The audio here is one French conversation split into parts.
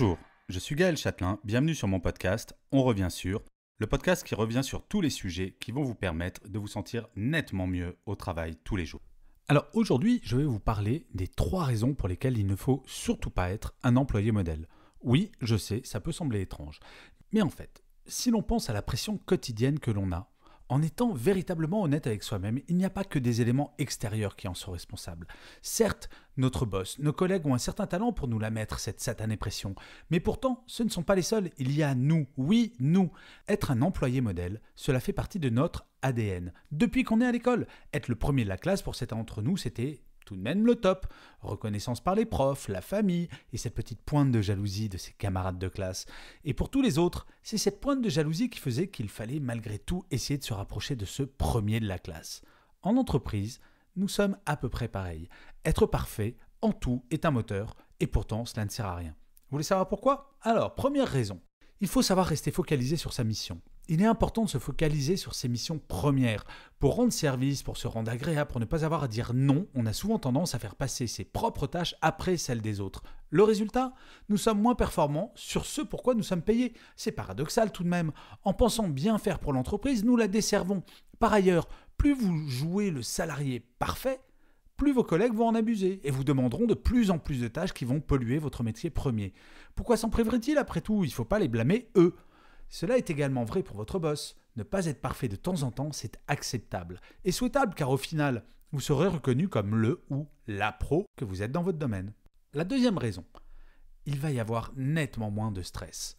Bonjour, je suis Gaël Châtelain, bienvenue sur mon podcast On revient sur, le podcast qui revient sur tous les sujets qui vont vous permettre de vous sentir nettement mieux au travail tous les jours. Alors aujourd'hui, je vais vous parler des trois raisons pour lesquelles il ne faut surtout pas être un employé modèle. Oui, je sais, ça peut sembler étrange. Mais en fait, si l'on pense à la pression quotidienne que l'on a, en étant véritablement honnête avec soi-même, il n'y a pas que des éléments extérieurs qui en sont responsables. Certes, notre boss, nos collègues ont un certain talent pour nous la mettre, cette satanée pression, mais pourtant, ce ne sont pas les seuls, il y a nous, oui, nous. Être un employé modèle, cela fait partie de notre ADN. Depuis qu'on est à l'école, être le premier de la classe pour certains d'entre nous, c'était tout de même le top. Reconnaissance par les profs, la famille et cette petite pointe de jalousie de ses camarades de classe. Et pour tous les autres, c'est cette pointe de jalousie qui faisait qu'il fallait malgré tout essayer de se rapprocher de ce premier de la classe. En entreprise, nous sommes à peu près pareils. Être parfait en tout est un moteur et pourtant cela ne sert à rien. Vous voulez savoir pourquoi Alors, première raison, il faut savoir rester focalisé sur sa mission. Il est important de se focaliser sur ses missions premières. Pour rendre service, pour se rendre agréable, pour ne pas avoir à dire non, on a souvent tendance à faire passer ses propres tâches après celles des autres. Le résultat Nous sommes moins performants sur ce pourquoi nous sommes payés. C'est paradoxal tout de même. En pensant bien faire pour l'entreprise, nous la desservons. Par ailleurs, plus vous jouez le salarié parfait, plus vos collègues vont en abuser et vous demanderont de plus en plus de tâches qui vont polluer votre métier premier. Pourquoi s'en priverait-il après tout Il ne faut pas les blâmer eux. Cela est également vrai pour votre boss. Ne pas être parfait de temps en temps, c'est acceptable et souhaitable car au final, vous serez reconnu comme le ou la pro que vous êtes dans votre domaine. La deuxième raison, il va y avoir nettement moins de stress.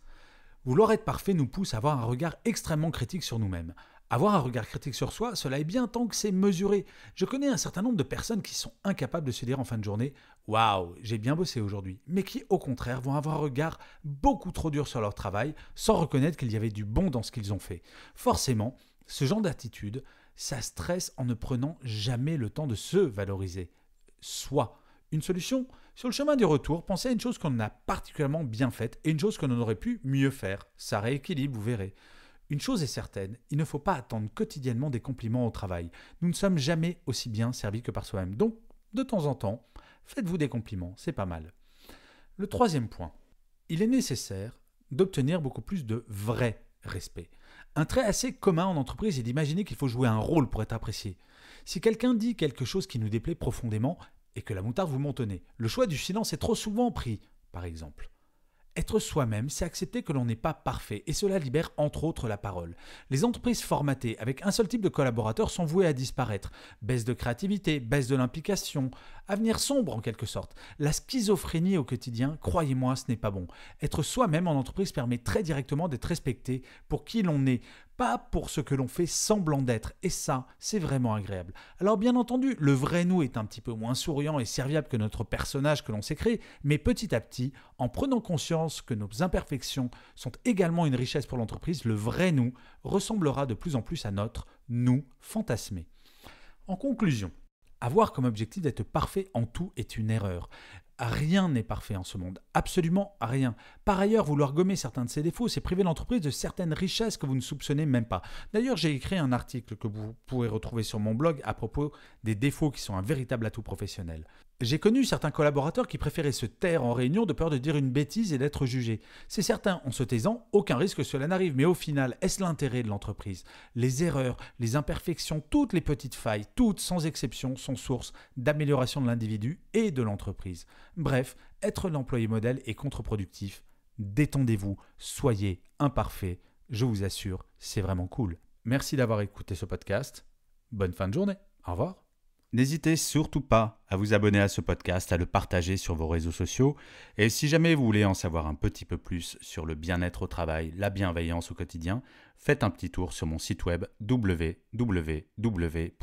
Vouloir être parfait nous pousse à avoir un regard extrêmement critique sur nous-mêmes, avoir un regard critique sur soi, cela est bien tant que c'est mesuré. Je connais un certain nombre de personnes qui sont incapables de se dire en fin de journée Waouh, j'ai bien bossé aujourd'hui, mais qui au contraire vont avoir un regard beaucoup trop dur sur leur travail sans reconnaître qu'il y avait du bon dans ce qu'ils ont fait. Forcément, ce genre d'attitude, ça stresse en ne prenant jamais le temps de se valoriser. Soit une solution sur le chemin du retour, pensez à une chose qu'on a particulièrement bien faite et une chose qu'on aurait pu mieux faire. Ça rééquilibre, vous verrez. Une chose est certaine, il ne faut pas attendre quotidiennement des compliments au travail. Nous ne sommes jamais aussi bien servis que par soi-même. Donc, de temps en temps, faites-vous des compliments, c'est pas mal. Le troisième point, il est nécessaire d'obtenir beaucoup plus de vrai respect. Un trait assez commun en entreprise est d'imaginer qu'il faut jouer un rôle pour être apprécié. Si quelqu'un dit quelque chose qui nous déplaît profondément et que la moutarde vous montonnez, le choix du silence est trop souvent pris, par exemple. Être soi-même, c'est accepter que l'on n'est pas parfait, et cela libère entre autres la parole. Les entreprises formatées avec un seul type de collaborateurs sont vouées à disparaître. Baisse de créativité, baisse de l'implication, avenir sombre en quelque sorte. La schizophrénie au quotidien, croyez-moi, ce n'est pas bon. Être soi-même en entreprise permet très directement d'être respecté pour qui l'on est, pas pour ce que l'on fait semblant d'être, et ça, c'est vraiment agréable. Alors bien entendu, le vrai nous est un petit peu moins souriant et serviable que notre personnage que l'on s'est créé, mais petit à petit, en prenant conscience que nos imperfections sont également une richesse pour l'entreprise, le vrai nous ressemblera de plus en plus à notre nous fantasmé. En conclusion, avoir comme objectif d'être parfait en tout est une erreur. Rien n'est parfait en ce monde, absolument rien. Par ailleurs, vouloir gommer certains de ses défauts, c'est priver l'entreprise de certaines richesses que vous ne soupçonnez même pas. D'ailleurs, j'ai écrit un article que vous pourrez retrouver sur mon blog à propos des défauts qui sont un véritable atout professionnel. J'ai connu certains collaborateurs qui préféraient se taire en réunion de peur de dire une bêtise et d'être jugé. C'est certain, en se taisant, aucun risque que cela n'arrive, mais au final, est-ce l'intérêt de l'entreprise Les erreurs, les imperfections, toutes les petites failles, toutes sans exception, sont source d'amélioration de l'individu et de l'entreprise. Bref, être l'employé modèle est contre-productif. Détendez-vous, soyez imparfait. Je vous assure, c'est vraiment cool. Merci d'avoir écouté ce podcast. Bonne fin de journée. Au revoir. N'hésitez surtout pas à vous abonner à ce podcast, à le partager sur vos réseaux sociaux. Et si jamais vous voulez en savoir un petit peu plus sur le bien-être au travail, la bienveillance au quotidien, faites un petit tour sur mon site web www.gchatelain.com.